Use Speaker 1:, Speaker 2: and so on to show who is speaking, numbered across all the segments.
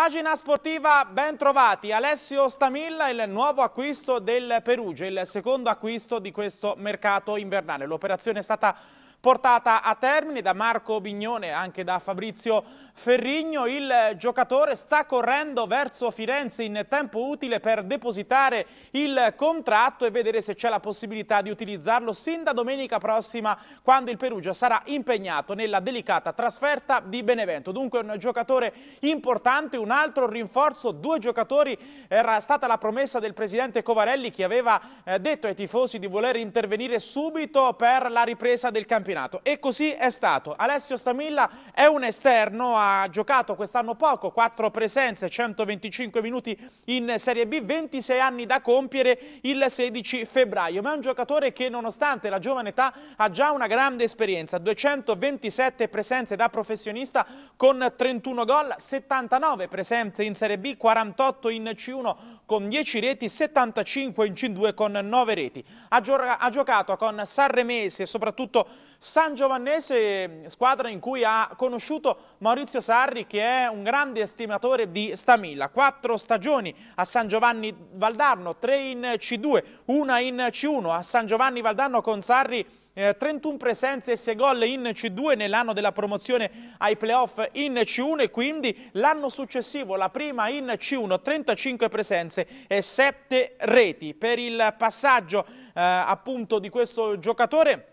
Speaker 1: Pagina sportiva, ben trovati. Alessio Stamilla, il nuovo acquisto del Perugia, il secondo acquisto di questo mercato invernale. L'operazione è stata portata a termine da Marco Bignone e anche da Fabrizio Ferrigno. Il eh, giocatore sta correndo verso Firenze in tempo utile per depositare il contratto e vedere se c'è la possibilità di utilizzarlo sin da domenica prossima quando il Perugia sarà impegnato nella delicata trasferta di Benevento. Dunque un giocatore importante, un altro rinforzo, due giocatori era stata la promessa del presidente Covarelli che aveva eh, detto ai tifosi di voler intervenire subito per la ripresa del campionato campionato. E così è stato. Alessio Stamilla è un esterno, ha giocato quest'anno poco, 4 presenze, 125 minuti in Serie B, 26 anni da compiere il 16 febbraio. Ma è un giocatore che nonostante la giovane età ha già una grande esperienza, 227 presenze da professionista con 31 gol, 79 presenze in Serie B, 48 in C1 con 10 reti, 75 in C2 con 9 reti. Ha, giocato con Sanremese e soprattutto San Giovannese, squadra in cui ha conosciuto Maurizio Sarri che è un grande estimatore di Stamilla. Quattro stagioni a San Giovanni Valdarno, tre in C2, una in C1. A San Giovanni Valdarno con Sarri 31 eh, presenze e 6 gol in C2 nell'anno della promozione ai playoff in C1 e quindi l'anno successivo la prima in C1 35 presenze e 7 reti per il passaggio eh, appunto di questo giocatore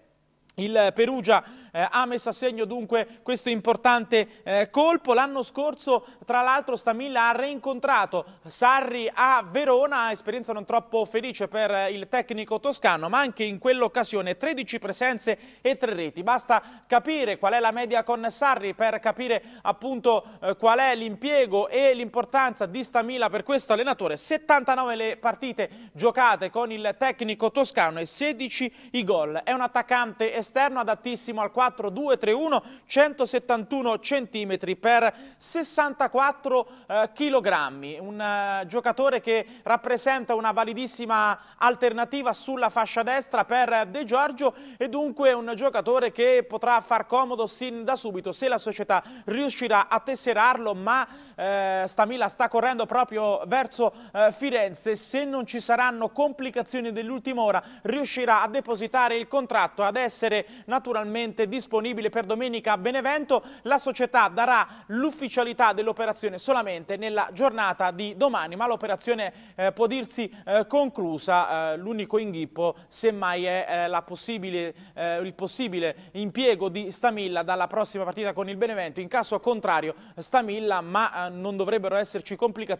Speaker 1: il Perugia eh, ha messo a segno dunque questo importante eh, colpo. L'anno scorso tra l'altro Stamilla ha reincontrato Sarri a Verona, esperienza non troppo felice per eh, il tecnico toscano, ma anche in quell'occasione 13 presenze e 3 reti. Basta capire qual è la media con Sarri per capire appunto eh, qual è l'impiego e l'importanza di Stamilla per questo allenatore. 79 le partite giocate con il tecnico toscano e 16 i gol. È un attaccante esterno adattissimo al 4 4,231 171 centimetri per 64 eh, Un eh, giocatore che rappresenta una validissima alternativa sulla fascia destra per De Giorgio e dunque un giocatore che potrà far comodo sin da subito se la società riuscirà a tesserarlo ma eh, Stamila sta correndo proprio verso eh, Firenze se non ci saranno complicazioni dell'ultima ora riuscirà a depositare il contratto ad essere naturalmente disponibile per domenica a Benevento. La società darà l'ufficialità dell'operazione solamente nella giornata di domani, ma l'operazione eh, può dirsi eh, conclusa. Eh, L'unico inghippo semmai è eh, possibile, eh, il possibile impiego di Stamilla dalla prossima partita con il Benevento. In caso contrario Stamilla, ma eh, non dovrebbero esserci complicazioni,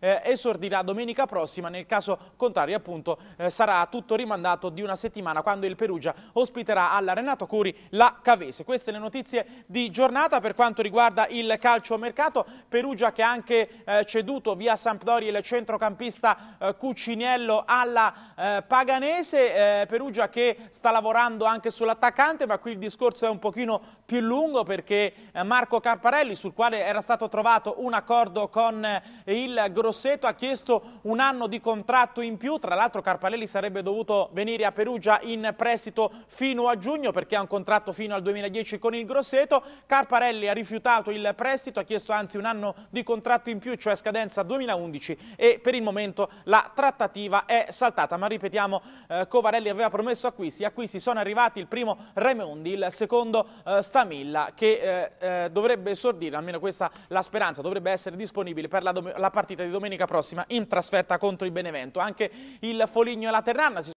Speaker 1: esordirà domenica prossima. Nel caso contrario appunto sarà tutto rimandato di una settimana quando il Perugia ospiterà alla Renato Curi la da Cavese. Queste le notizie di giornata per quanto riguarda il calcio mercato. Perugia che ha anche eh, ceduto via Sampdoria il centrocampista eh, Cuciniello alla eh, Paganese. Eh, Perugia che sta lavorando anche sull'attaccante, ma qui il discorso è un pochino più lungo perché eh, Marco Carparelli, sul quale era stato trovato un accordo con eh, il Grosseto, ha chiesto un anno di contratto in più. Tra l'altro Carparelli sarebbe dovuto venire a Perugia in prestito fino a giugno perché ha un contratto fino al 2010 con il Grosseto. Carparelli ha rifiutato il prestito, ha chiesto anzi un anno di contratto in più, cioè scadenza 2011 e per il momento la trattativa è saltata. Ma ripetiamo, eh, Covarelli aveva promesso acquisti, acquisti sono arrivati il primo Remondi, il secondo eh, Famiglia che eh, eh, dovrebbe esordire, almeno questa la speranza, dovrebbe essere disponibile per la, la partita di domenica prossima in trasferta contro il Benevento. Anche il Foligno e la Terranna si